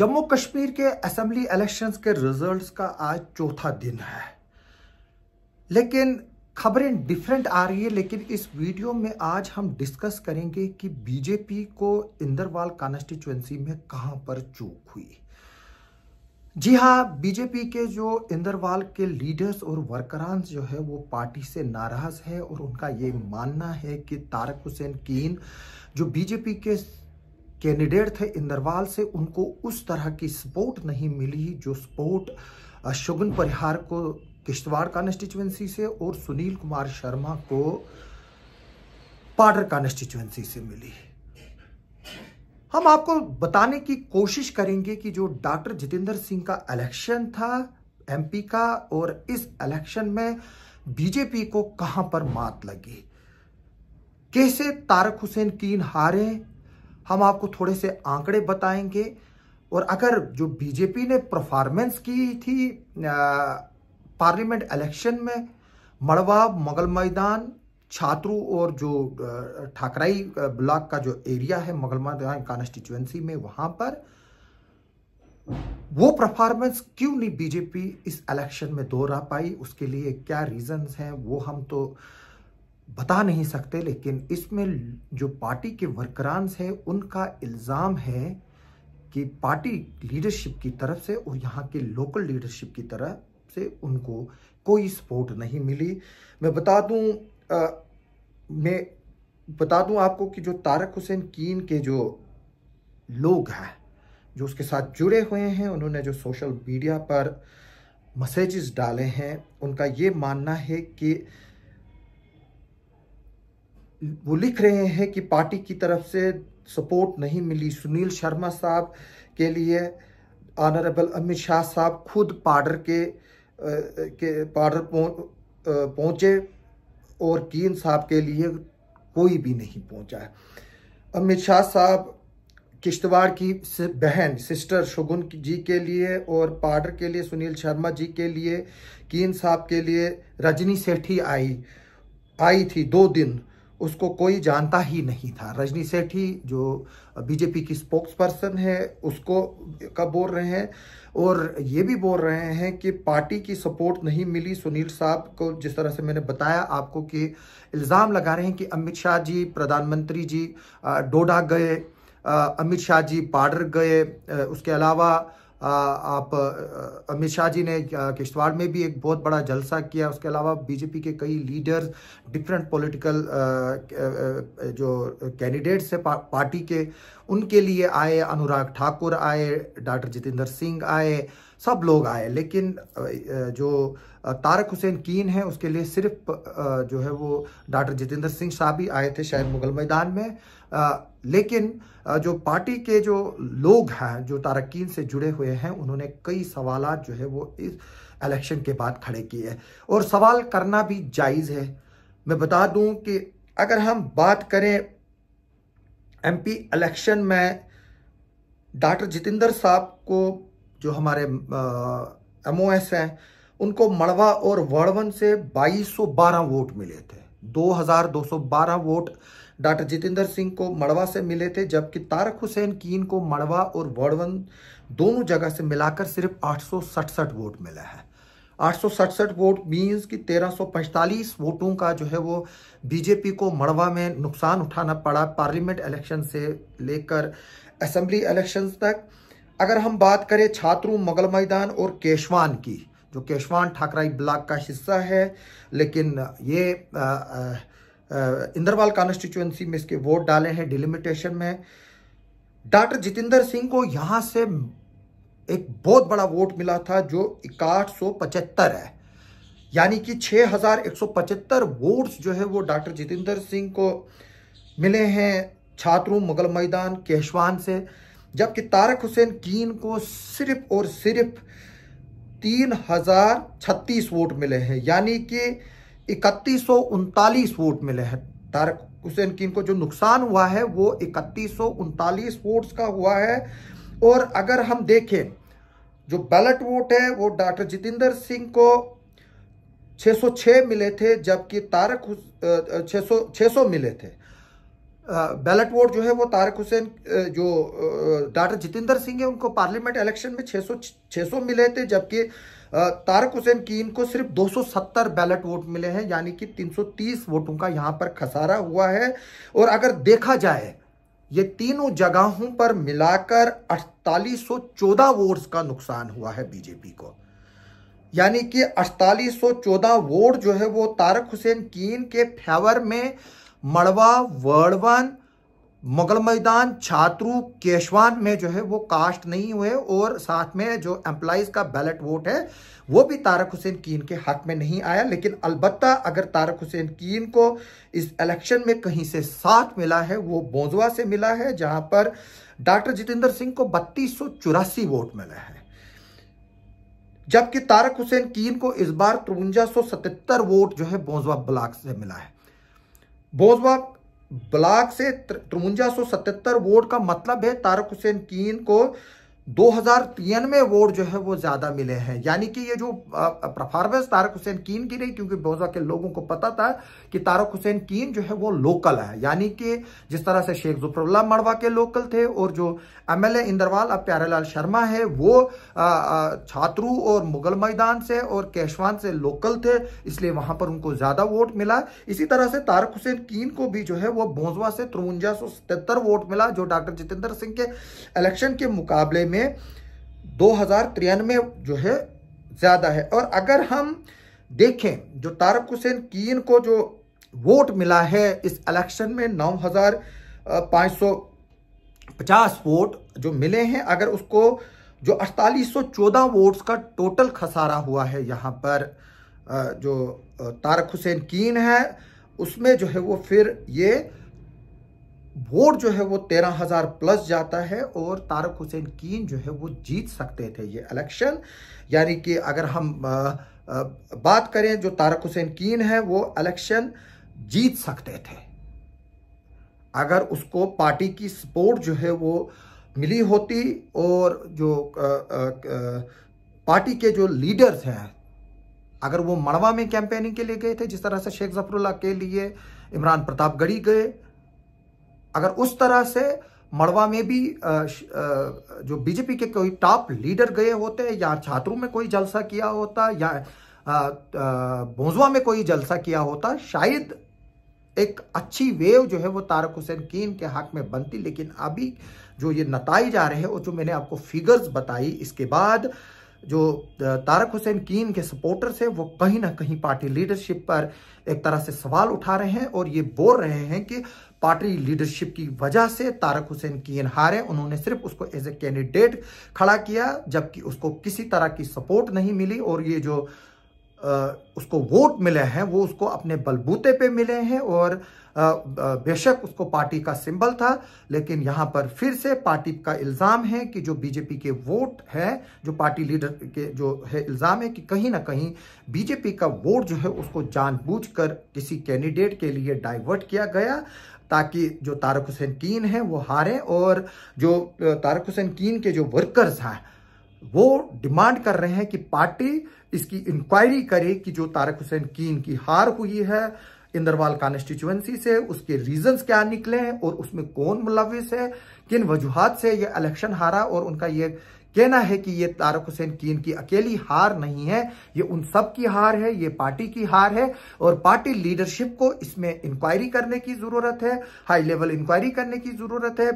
जम्मू कश्मीर के assembly elections के results का आज चौथा दिन है लेकिन खबरें डिफरेंट आ रही है लेकिन इस वीडियो में आज हम डिस्कस करेंगे कि बीजेपी को इंदरवाल कॉन्स्टिट्युएंसी में कहां पर चूक हुई जी हाँ बीजेपी के जो इंदरवाल के लीडर्स और वर्करांस जो है वो पार्टी से नाराज़ है और उनका ये मानना है कि तारक हुसैन कीन जो बीजेपी के कैंडिडेट थे इंदरवाल से उनको उस तरह की सपोर्ट नहीं मिली जो सपोर्ट शगुन परिहार को किश्तवाड़ कॉन्स्टिट्युएंसी से और सुनील कुमार शर्मा को पाडर कॉन्स्टिट्युएंसी से मिली हम आपको बताने की कोशिश करेंगे कि जो डॉक्टर जितेंद्र सिंह का इलेक्शन था एमपी का और इस इलेक्शन में बीजेपी को कहां पर मात लगी कैसे तारक हुसैन कीन हारे हम आपको थोड़े से आंकड़े बताएंगे और अगर जो बीजेपी ने परफॉर्मेंस की थी पार्लियामेंट इलेक्शन में मड़वा मगल मैदान छात्रु और जो ठाकराई ब्लॉक का जो एरिया है मगल मैदान कॉन्स्टिट्युएंसी में वहां पर वो परफॉर्मेंस क्यों नहीं बीजेपी इस इलेक्शन में दोहरा पाई उसके लिए क्या रीजंस हैं वो हम तो बता नहीं सकते लेकिन इसमें जो पार्टी के वर्करांस हैं उनका इल्ज़ाम है कि पार्टी लीडरशिप की तरफ से और यहाँ के लोकल लीडरशिप की तरफ से उनको कोई सपोर्ट नहीं मिली मैं बता दूँ मैं बता दूं आपको कि जो तारक हुसैन कीन के जो लोग हैं जो उसके साथ जुड़े हुए हैं उन्होंने जो सोशल मीडिया पर मैसेजेस डाले हैं उनका ये मानना है कि वो लिख रहे हैं कि पार्टी की तरफ से सपोर्ट नहीं मिली सुनील शर्मा साहब के लिए ऑनरेबल अमित शाह साहब खुद पार्डर के आ, के पार्डर पहुँचे और कीन साहब के लिए कोई भी नहीं पहुँचा है अमित शाह साहब किश्तवाड़ की बहन सिस्टर शगुन जी के लिए और पार्डर के लिए सुनील शर्मा जी के लिए कीन साहब के लिए रजनी सेठी आई आई थी दो दिन उसको कोई जानता ही नहीं था रजनी सेठी जो बीजेपी की स्पोक्स पर्सन है उसको कब बोल रहे हैं और ये भी बोल रहे हैं कि पार्टी की सपोर्ट नहीं मिली सुनील साहब को जिस तरह से मैंने बताया आपको कि इल्ज़ाम लगा रहे हैं कि अमित शाह जी प्रधानमंत्री जी डोडा गए अमित शाह जी पाडर गए उसके अलावा आप अमित शाह जी ने किश्तवाड़ में भी एक बहुत बड़ा जलसा किया उसके अलावा बीजेपी के कई लीडर्स डिफरेंट पॉलिटिकल जो कैंडिडेट्स हैं पा, पार्टी के उनके लिए आए अनुराग ठाकुर आए डॉक्टर जितेंद्र सिंह आए सब लोग आए लेकिन जो तारक हुसैन कीन है उसके लिए सिर्फ जो है वो डॉक्टर जितेंद्र सिंह साहब ही आए थे शायद मुगल मैदान में लेकिन जो पार्टी के जो लोग हैं जो तारकिन से जुड़े हुए हैं उन्होंने कई सवाल जो है वो इस इलेक्शन के बाद खड़े किए हैं और सवाल करना भी जायज़ है मैं बता दूं कि अगर हम बात करें एमपी इलेक्शन में डॉक्टर जितेंद्र साहब को जो हमारे एमओएस हैं उनको मड़वा और वड़वन से 2212 वोट मिले थे 2212 वोट डॉक्टर जितेंद्र सिंह को मड़वा से मिले थे जबकि तारक हुसैन कीन को मड़वा और वर्धवन दोनों जगह से मिलाकर सिर्फ आठ वोट मिला है आठ वोट मीन्स कि 1345 वोटों का जो है वो बीजेपी को मड़वा में नुकसान उठाना पड़ा पार्लियामेंट इलेक्शन से लेकर असेंबली इलेक्शंस तक अगर हम बात करें छात्रों मगल मैदान और केशवान की जो केशवान ठाकराई ब्लॉक का हिस्सा है लेकिन ये इंद्रवाल आ, कॉन्स्टिट्यूएंसी में इसके वोट डाले हैं डिलिमिटेशन में डॉक्टर जितेंद्र सिंह को यहां से एक बहुत बड़ा वोट मिला था जो इकाठ है यानी कि 6,175 वोट्स जो है वो डॉक्टर जितेंद्र सिंह को मिले हैं छात्रों मुगल मैदान केशवान से जबकि तारक हुसैन कीन को सिर्फ और सिर्फ तीन हजार छत्तीस वोट मिले हैं यानी कि इकतीस सौ उनतालीस वोट मिले हैं तारक हुसैन कीन को जो नुकसान हुआ है वो इकतीस सौ उनतालीस वोट्स का हुआ है और अगर हम देखें जो बैलेट वोट है वो डॉक्टर जितेंद्र सिंह को 606 मिले थे जबकि तारक 600 600 मिले थे बैलेट वोट जो है वो तारक हुसैन जो डॉक्टर जितेंद्र सिंह है उनको पार्लियामेंट इलेक्शन में 600 600 मिले थे जबकि तारक हुसैन कीन को सिर्फ 270 बैलेट वोट मिले हैं यानी कि 330 वोटों का यहाँ पर खसारा हुआ है और अगर देखा जाए ये तीनों जगहों पर मिलाकर 4814 वोट्स का नुकसान हुआ है बीजेपी को यानी कि अड़तालीस वोट जो है वो तारक हुसैन कीन के फेवर में मड़वा वर्डवन मुगल मैदान छात्रु केशवान में जो है वो कास्ट नहीं हुए और साथ में जो एम्प्लाइज का बैलेट वोट है वो भी तारक हुसैन कीन के हक में नहीं आया लेकिन अलबत् अगर तारक हुसैन कीन को इस इलेक्शन में कहीं से साथ मिला है वो बोंजवा से मिला है जहां पर डॉक्टर जितेंद्र सिंह को बत्तीस वोट मिला है जबकि तारक हुसैन कीन को इस बार तिरवंजा वोट जो है बोंजवा ब्लॉक से मिला है बोसबाग ब्लॉक से त्रिवंजा सौ सतहत्तर वोट का मतलब है तारक हुसैन कीन को दो हजार में वोट जो है वो ज्यादा मिले हैं यानी कि ये जो परफॉर्मेंस तारक हुसैन कीन की रही क्योंकि बहुत के लोगों को पता था कि तारक हुसैन कीन जो है वो लोकल है यानी कि जिस तरह से शेख जुफरुल्ला मड़वा के लोकल थे और जो एमएलए इंदरवाल अब प्यारेलाल शर्मा है वो छात्रू और मुगल मैदान से और केशवान से लोकल थे इसलिए वहां पर उनको ज्यादा वोट मिला इसी तरह से तारक हुसैन कीन को भी जो है वो बोजवा से तिरवंजा वोट मिला जो डॉक्टर जितेंद्र सिंह के इलेक्शन के मुकाबले में दो जो है ज़्यादा है और अगर हम देखें जो तारक हुसैन कीन को जो वोट मिला है इस इलेक्शन में नौ हज़ार पाँच सौ पचास वोट जो मिले हैं अगर उसको जो अड़तालीस सौ चौदह वोट्स का टोटल खसारा हुआ है यहाँ पर जो तारक हुसैन कीन है उसमें जो है वो फिर ये वोट जो है वो तेरह हजार प्लस जाता है और तारक हुसैन कीन जो है वो जीत सकते थे ये इलेक्शन यानी कि अगर हम बात करें जो तारक हुसैन कीन है वो इलेक्शन जीत सकते थे अगर उसको पार्टी की सपोर्ट जो है वो मिली होती और जो पार्टी के जो लीडर्स हैं अगर वो मड़वा में कैंपेनिंग के लिए गए थे जिस तरह से शेख जफरुल्ला के लिए इमरान प्रतापगढ़ी गए अगर उस तरह से मड़वा में भी जो बीजेपी के कोई टॉप लीडर गए होते या छात्रों में कोई जलसा किया होता या भोजवा में कोई जलसा किया होता शायद एक अच्छी वेव जो है वो तारक हुसैन कीन के हक में बनती लेकिन अभी जो ये नताई आ रहे हैं और जो मैंने आपको फिगर्स बताई इसके बाद जो तारक हुसैन कीन के सपोर्टर्स हैं वो कहीं ना कहीं पार्टी लीडरशिप पर एक तरह से सवाल उठा रहे हैं और ये बोल रहे हैं कि पार्टी लीडरशिप की वजह से तारक हुसैन की हारे उन्होंने सिर्फ उसको एज ए कैंडिडेट खड़ा किया जबकि उसको किसी तरह की सपोर्ट नहीं मिली और ये जो उसको वोट मिले हैं वो उसको अपने बलबूते पे मिले हैं और बेशक उसको पार्टी का सिंबल था लेकिन यहाँ पर फिर से पार्टी का इल्ज़ाम है कि जो बीजेपी के वोट है जो पार्टी लीडर के जो है इल्ज़ाम है कि कहीं ना कहीं बीजेपी का वोट जो है उसको जानबूझकर किसी कैंडिडेट के लिए डाइवर्ट किया गया ताकि जो तारक हुसैन कीन है वो हारे और जो तारक हुसैन कीन के जो वर्कर्स हैं वो डिमांड कर रहे हैं कि पार्टी इसकी इंक्वायरी करे कि जो तारक हुसैन कीन की हार हुई है इंदरवाल कॉन्स्टिट्यूएंसी से उसके रीजंस क्या निकले हैं और उसमें कौन मुलविस है किन वजूहत से ये इलेक्शन हारा और उनका ये कहना है कि ये तारक हुसैन कीन की अकेली हार नहीं है ये उन सब की हार है ये पार्टी की हार है और पार्टी लीडरशिप को इसमें इंक्वायरी करने की जरूरत है हाई लेवल इंक्वायरी करने की जरूरत है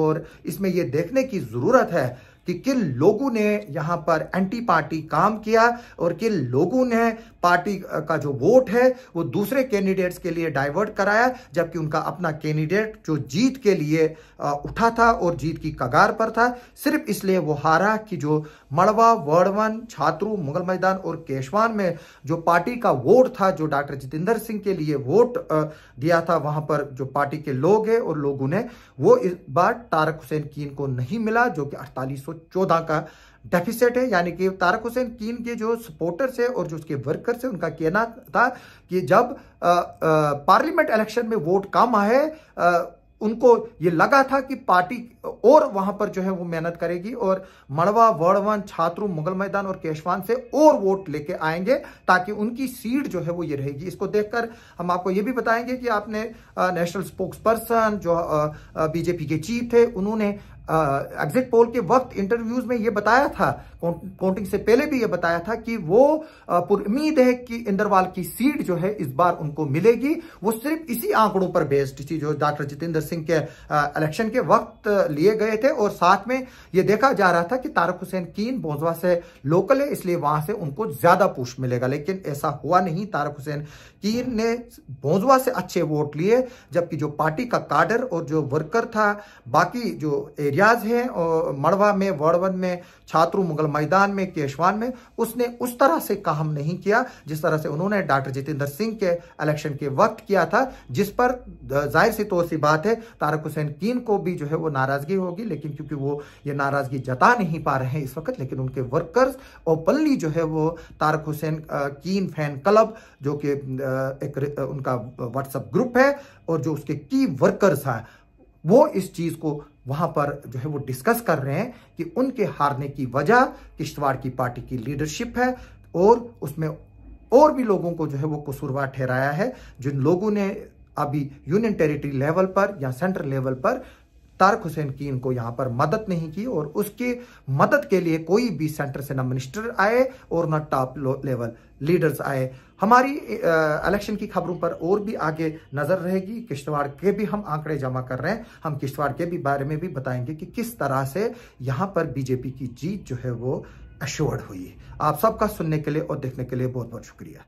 और इसमें यह देखने की जरूरत है कि किन लोगों ने यहाँ पर एंटी पार्टी काम किया और किन लोगों ने पार्टी का जो वोट है वो दूसरे कैंडिडेट्स के लिए डाइवर्ट कराया जबकि उनका अपना कैंडिडेट जो जीत के लिए उठा था और जीत की कगार पर था सिर्फ इसलिए वो हारा कि जो मड़वा वर्धवन छात्रु मुगल मैदान और केशवान में जो पार्टी का वोट था जो डॉक्टर जितेंद्र सिंह के लिए वोट दिया था वहां पर जो पार्टी के लोग है और लोगों ने वो इस बार तारक हुसैन कीन को नहीं मिला जो कि अड़तालीस चौदह का डेफिसिट है यानी कि तारक हुसैन कीन के जो सपोर्टर्स है और जो उसके वर्कर्स है उनका कहना था कि जब पार्लियामेंट इलेक्शन में वोट कम आए उनको ये लगा था कि पार्टी और वहां पर जो है वो मेहनत करेगी और मड़वा वर्णवन छात्र मुगल मैदान और केशवान से और वोट लेके आएंगे ताकि उनकी सीट जो है वो ये रहेगी इसको देखकर हम आपको ये भी बताएंगे कि आपने नेशनल स्पोक्स पर्सन जो बीजेपी के चीफ थे उन्होंने एग्जिट पोल के वक्त इंटरव्यूज में यह बताया था काउंटिंग से पहले भी यह बताया था कि वो उम्मीद है कि इंदरवाल की सीट जो है इस बार उनको मिलेगी वो सिर्फ इसी आंकड़ों पर बेस्ड थी जो डॉक्टर जितेंद्र सिंह के इलेक्शन के वक्त लिए गए थे और साथ में यह देखा जा रहा था कि तारक हुसैन कीन बोजवा से लोकल है इसलिए वहां से उनको ज्यादा पुष्ट मिलेगा लेकिन ऐसा हुआ नहीं तारक हुसैन कीर ने बोंजवा से अच्छे वोट लिए जबकि जो पार्टी का काडर और जो वर्कर था बाकी जो एरियाज हैं और मड़वा में वड़वन में छात्रु मुगल मैदान में केशवान में उसने उस तरह से काम नहीं किया जिस तरह से उन्होंने डॉक्टर जितेंद्र सिंह के इलेक्शन के वक्त किया था जिस पर जाहिर सी तौर तो सी बात है तारक हुसैन कीन को भी जो है वो नाराजगी होगी लेकिन क्योंकि वो ये नाराजगी जता नहीं पा रहे हैं इस वक्त लेकिन उनके वर्कर्स ओपनली जो है वो तारक हुसैन कीन फैन क्लब जो कि एक उनका व्हाट्सएप ग्रुप है और जो उसके की वर्कर्स हैं वो इस चीज को वहां पर जो है वो डिस्कस कर रहे हैं कि उनके हारने की वजह किश्तवाड़ की पार्टी की लीडरशिप है और उसमें और भी लोगों को जो है वो कसूरवार ठहराया है जिन लोगों ने अभी यूनियन टेरिटरी लेवल पर या सेंट्रल लेवल पर तारक हुसैन की इनको यहां पर मदद नहीं की और उसकी मदद के लिए कोई भी सेंटर से ना मिनिस्टर आए और ना टॉप लेवल लीडर्स आए हमारी इलेक्शन की खबरों पर और भी आगे नजर रहेगी किश्तवाड़ के भी हम आंकड़े जमा कर रहे हैं हम किश्तवाड़ के भी बारे में भी बताएंगे कि किस तरह से यहां पर बीजेपी की जीत जो है वो अश्योर्ड हुई आप सबका सुनने के लिए और देखने के लिए बहुत बहुत शुक्रिया